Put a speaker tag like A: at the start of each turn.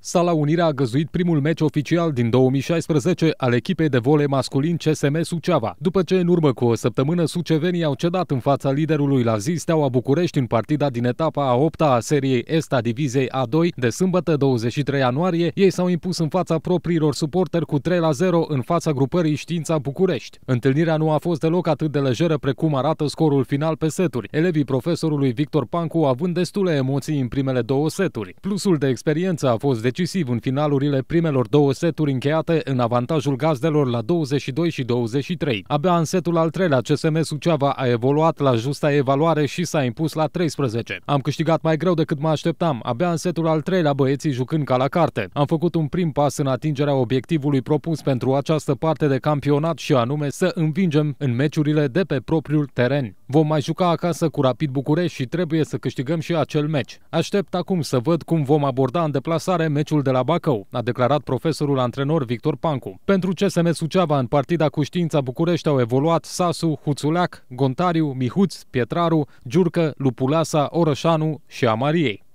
A: Sala Unirea a găzuit primul meci oficial din 2016 al echipei de vole masculin CSM Suceava. După ce în urmă cu o săptămână sucevenii au cedat în fața liderului la zi Steaua București în partida din etapa a 8-a a seriei Est a A2 de sâmbătă 23 ianuarie, ei s-au impus în fața propriilor suporteri cu 3 la 0 în fața grupării Știința București. Întâlnirea nu a fost deloc atât de lejeră precum arată scorul final pe seturi, elevii profesorului Victor Pancu având destule emoții în primele două seturi. Plusul de experiență a fost de decisiv în finalurile primelor două seturi încheiate în avantajul gazdelor la 22 și 23. Abia în setul al treilea, CSM Suceava a evoluat la justa evaluare și s-a impus la 13. Am câștigat mai greu decât mă așteptam, abia în setul al treilea băieții jucând ca la carte. Am făcut un prim pas în atingerea obiectivului propus pentru această parte de campionat și anume să învingem în meciurile de pe propriul teren. Vom mai juca acasă cu Rapid București și trebuie să câștigăm și acel meci. Aștept acum să văd cum vom aborda în deplasare meciul de la Bacău, a declarat profesorul antrenor Victor Pancu. Pentru CSM Suceava, în partida cu știința București au evoluat Sasu, Huțuleac, Gontariu, Mihuț, Pietraru, Giurcă, Lupulasa, Orășanu și Amariei.